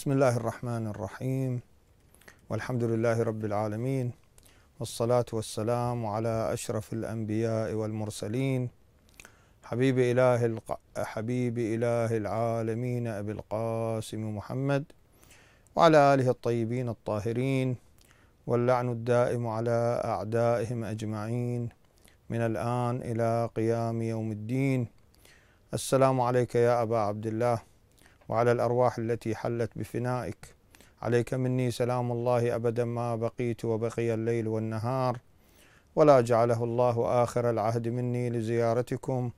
بسم الله الرحمن الرحيم والحمد لله رب العالمين والصلاة والسلام على أشرف الأنبياء والمرسلين حبيب إله الق... حبيب إله العالمين أبي القاسم محمد وعلى آله الطيبين الطاهرين واللعن الدائم على أعدائهم أجمعين من الآن إلى قيام يوم الدين السلام عليك يا أبا عبد الله وعلى الأرواح التي حلت بفنائك عليك مني سلام الله أبدا ما بقيت وبقي الليل والنهار ولا جعله الله آخر العهد مني لزيارتكم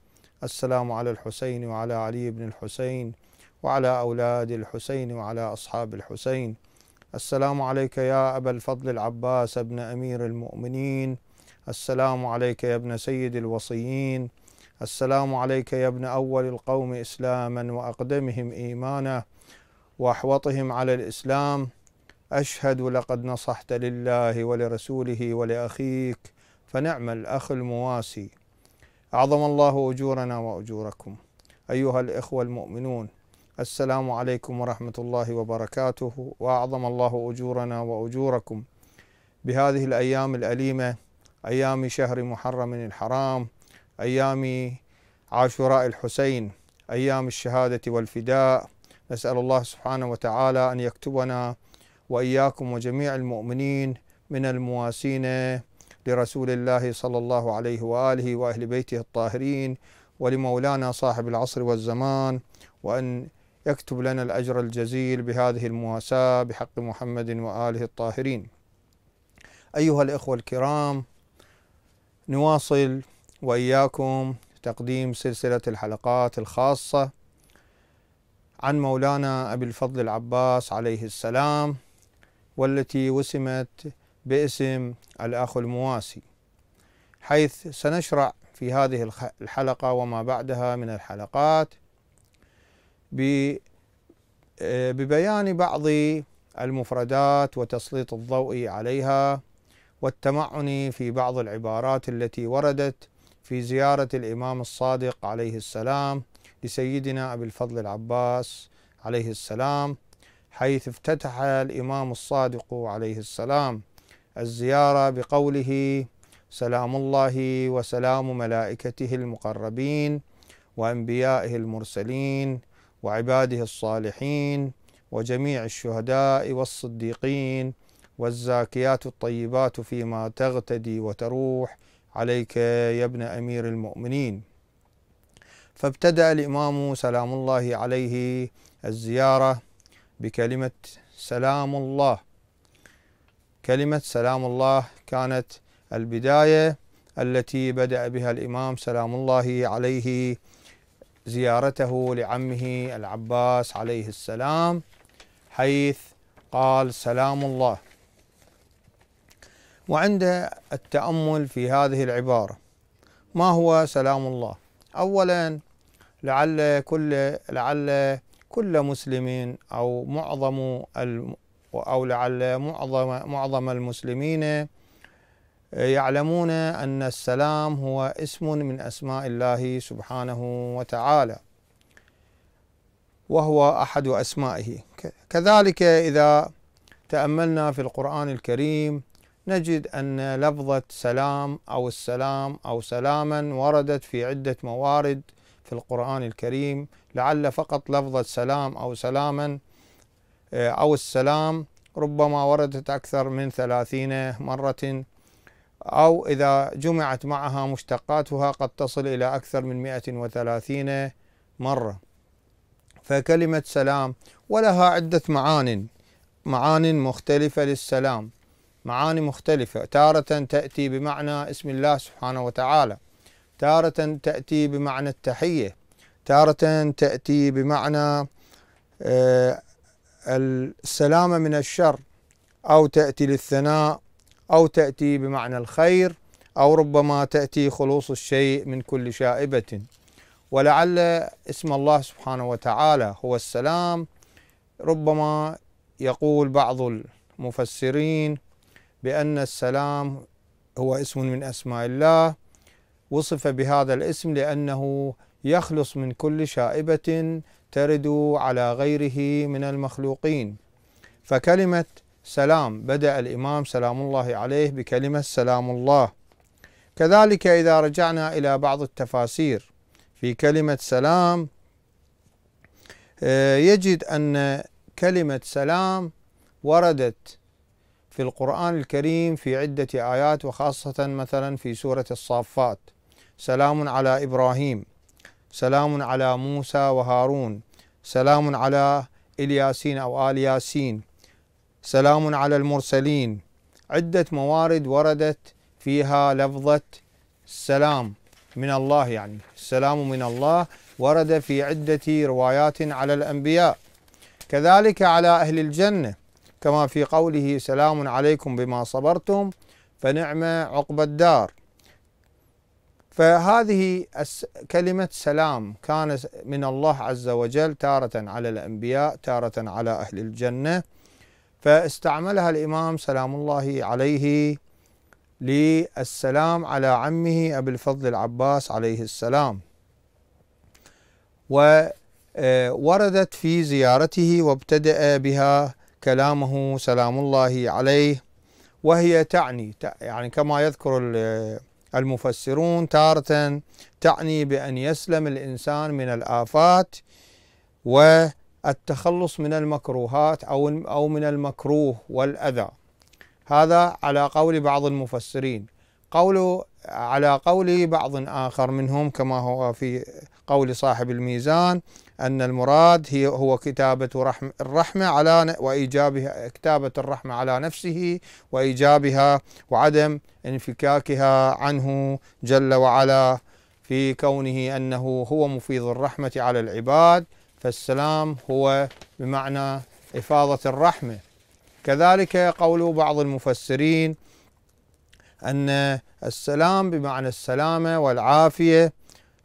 السلام على الحسين وعلى علي بن الحسين وعلى أولاد الحسين وعلى أصحاب الحسين السلام عليك يا أبا الفضل العباس ابن أمير المؤمنين السلام عليك يا ابن سيد الوصيين السلام عليك يا ابن أول القوم إسلاما وأقدمهم إيمانا وأحوطهم على الإسلام أشهد لقد نصحت لله ولرسوله ولأخيك فنعم الأخ المواسي أعظم الله أجورنا وأجوركم أيها الإخوة المؤمنون السلام عليكم ورحمة الله وبركاته وأعظم الله أجورنا وأجوركم بهذه الأيام الأليمة أيام شهر محرم الحرام أيام عاشوراء الحسين أيام الشهادة والفداء نسأل الله سبحانه وتعالى أن يكتبنا وإياكم وجميع المؤمنين من المواسين لرسول الله صلى الله عليه وآله وأهل بيته الطاهرين ولمولانا صاحب العصر والزمان وأن يكتب لنا الأجر الجزيل بهذه المواساة بحق محمد وآله الطاهرين أيها الإخوة الكرام نواصل واياكم تقديم سلسله الحلقات الخاصه عن مولانا ابي الفضل العباس عليه السلام والتي وسمت باسم الاخ المواسي حيث سنشرع في هذه الحلقه وما بعدها من الحلقات آه، ببيان بعض المفردات وتسليط الضوء عليها والتمعن في بعض العبارات التي وردت في زيارة الإمام الصادق عليه السلام لسيدنا أبي الفضل العباس عليه السلام حيث افتتح الإمام الصادق عليه السلام الزيارة بقوله سلام الله وسلام ملائكته المقربين وأنبيائه المرسلين وعباده الصالحين وجميع الشهداء والصديقين والزاكيات الطيبات فيما تغتدي وتروح عليك يا ابن أمير المؤمنين فابتدأ الإمام سلام الله عليه الزيارة بكلمة سلام الله كلمة سلام الله كانت البداية التي بدأ بها الإمام سلام الله عليه زيارته لعمه العباس عليه السلام حيث قال سلام الله وعند التأمل في هذه العبارة ما هو سلام الله أولا لعل كل لعل كل مسلم أو معظم أو لعل معظم معظم المسلمين يعلمون أن السلام هو اسم من أسماء الله سبحانه وتعالى وهو أحد أسمائه كذلك إذا تأملنا في القرآن الكريم نجد أن لفظة سلام أو السلام أو سلاما وردت في عدة موارد في القرآن الكريم لعل فقط لفظة سلام أو سلاما آه، أو السلام ربما وردت أكثر من ثلاثين مرة أو إذا جمعت معها مشتقاتها قد تصل إلى أكثر من وثلاثين مرة فكلمة سلام ولها عدة معان معان مختلفة للسلام معاني مختلفة تارة تأتي بمعنى اسم الله سبحانه وتعالى تارة تأتي بمعنى التحية تارة تأتي بمعنى آه، السلامة من الشر أو تأتي للثناء أو تأتي بمعنى الخير أو ربما تأتي خلوص الشيء من كل شائبة ولعل اسم الله سبحانه وتعالى هو السلام ربما يقول بعض المفسرين بأن السلام هو اسم من أسماء الله وصف بهذا الاسم لأنه يخلص من كل شائبة ترد على غيره من المخلوقين فكلمة سلام بدأ الإمام سلام الله عليه بكلمة سلام الله كذلك إذا رجعنا إلى بعض التفاسير في كلمة سلام آه، يجد أن كلمة سلام وردت في القرآن الكريم في عدة آيات وخاصة مثلا في سورة الصافات سلام على إبراهيم سلام على موسى وهارون سلام على الياسين أو آل ياسين سلام على المرسلين عدة موارد وردت فيها لفظة السلام من الله يعني السلام من الله ورد في عدة روايات على الأنبياء كذلك على أهل الجنة كما في قوله سلام عليكم بما صبرتم فنعم عقب الدار فهذه كلمة سلام كان من الله عز وجل تارة على الأنبياء تارة على أهل الجنة فاستعملها الإمام سلام الله عليه للسلام على عمه أبي الفضل العباس عليه السلام ووردت آه، في زيارته وابتدأ بها كلامه سلام الله عليه وهي تعني يعني كما يذكر المفسرون تارة تعني بأن يسلم الإنسان من الآفات والتخلص من المكروهات أو أو من المكروه والأذى هذا على قول بعض المفسرين قول على قول بعض آخر منهم كما هو في قول صاحب الميزان أن المراد هي هو كتابة رحم الرحمة على وإيجابها كتابة الرحمة على نفسه وإيجابها وعدم انفكاكها عنه جل وعلا في كونه أنه هو مفيض الرحمة على العباد فالسلام هو بمعنى إفاضة الرحمة كذلك قول بعض المفسرين أن السلام بمعنى السلامة والعافية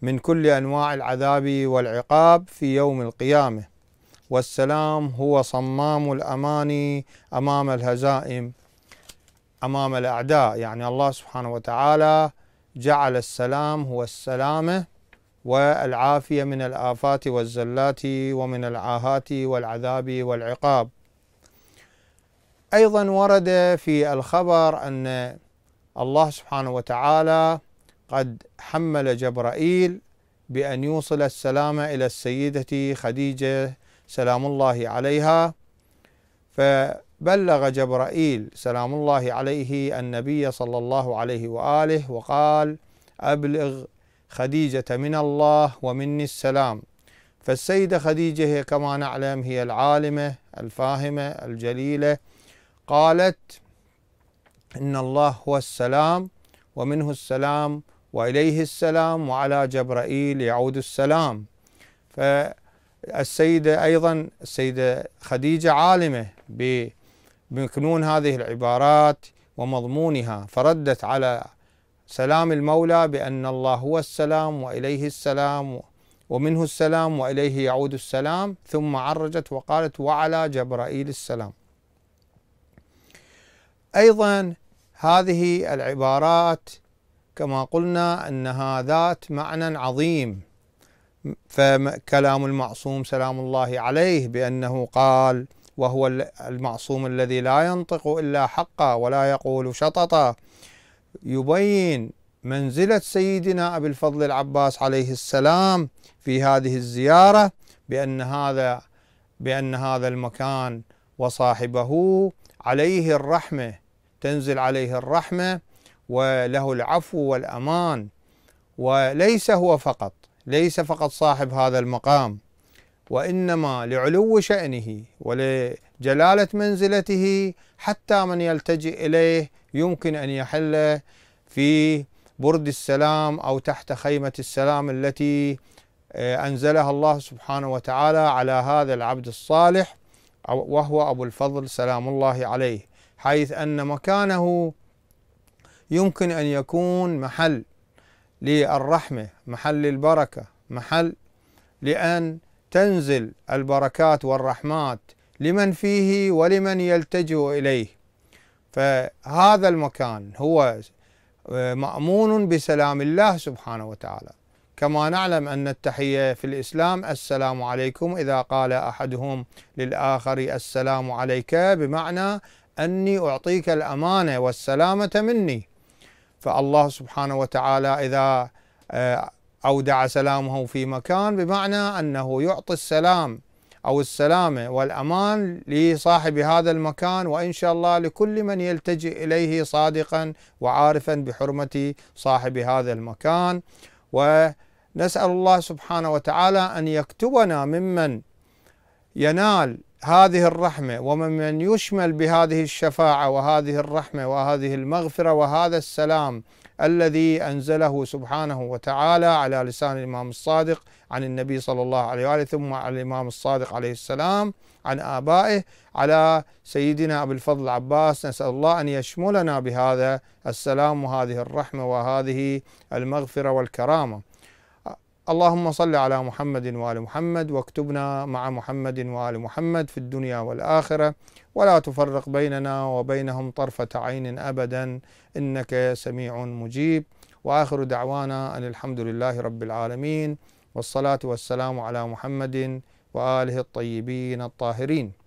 من كل انواع العذاب والعقاب في يوم القيامه والسلام هو صمام الامان امام الهزائم امام الاعداء يعني الله سبحانه وتعالى جعل السلام هو السلامه والعافيه من الافات والزلات ومن العاهات والعذاب والعقاب ايضا ورد في الخبر ان الله سبحانه وتعالى قد حمل جبرائيل بأن يوصل السلام إلى السيدة خديجة سلام الله عليها فبلغ جبرائيل سلام الله عليه النبي صلى الله عليه وآله وقال أبلغ خديجة من الله ومني السلام فالسيدة خديجة هي كما نعلم هي العالمة الفاهمة الجليلة قالت إن الله هو السلام ومنه السلام وإليه السلام وعلى جبرائيل يعود السلام فالسيدة أيضا السيدة خديجة عالمة بمكنون هذه العبارات ومضمونها فردت على سلام المولى بأن الله هو السلام وإليه السلام ومنه السلام وإليه يعود السلام ثم عرجت وقالت وعلى جبرائيل السلام أيضا هذه العبارات كما قلنا أنها ذات معنى عظيم فكلام المعصوم سلام الله عليه بأنه قال وهو المعصوم الذي لا ينطق إلا حقا ولا يقول شططا يبين منزلة سيدنا أبي الفضل العباس عليه السلام في هذه الزيارة بأن هذا بأن هذا المكان وصاحبه عليه الرحمة تنزل عليه الرحمة وله العفو والامان وليس هو فقط ليس فقط صاحب هذا المقام وانما لعلو شانه ولجلاله منزلته حتى من يلتجئ اليه يمكن ان يحل في برد السلام او تحت خيمه السلام التي آه، انزلها الله سبحانه وتعالى على هذا العبد الصالح وهو ابو الفضل سلام الله عليه حيث ان مكانه يمكن أن يكون محل للرحمة محل للبركة محل لأن تنزل البركات والرحمات لمن فيه ولمن يلتجئ إليه فهذا المكان هو آه، مأمون بسلام الله سبحانه وتعالى كما نعلم أن التحية في الإسلام السلام عليكم إذا قال أحدهم للآخر السلام عليك بمعنى أني أعطيك الأمانة والسلامة مني فالله سبحانه وتعالى إذا آه، أودع سلامه في مكان بمعنى أنه يعطي السلام أو السلامة والأمان لصاحب هذا المكان وإن شاء الله لكل من يلتجئ إليه صادقا وعارفا بحرمة صاحب هذا المكان ونسأل الله سبحانه وتعالى أن يكتبنا ممن ينال هذه الرحمة ومن من يشمل بهذه الشفاعة وهذه الرحمة وهذه المغفرة وهذا السلام الذي أنزله سبحانه وتعالى على لسان الإمام الصادق عن النبي صلى الله عليه وآله ثم على الإمام الصادق عليه السلام عن آبائه على سيدنا أبي الفضل العباس نسأل الله أن يشملنا بهذا السلام وهذه الرحمة وهذه المغفرة والكرامة اللهم صل على محمد وآل محمد واكتبنا مع محمد وآل محمد في الدنيا والآخرة ولا تفرق بيننا وبينهم طرفة عين أبدا إنك سميع مجيب وآخر دعوانا أن الحمد لله رب العالمين والصلاة والسلام على محمد وآله الطيبين الطاهرين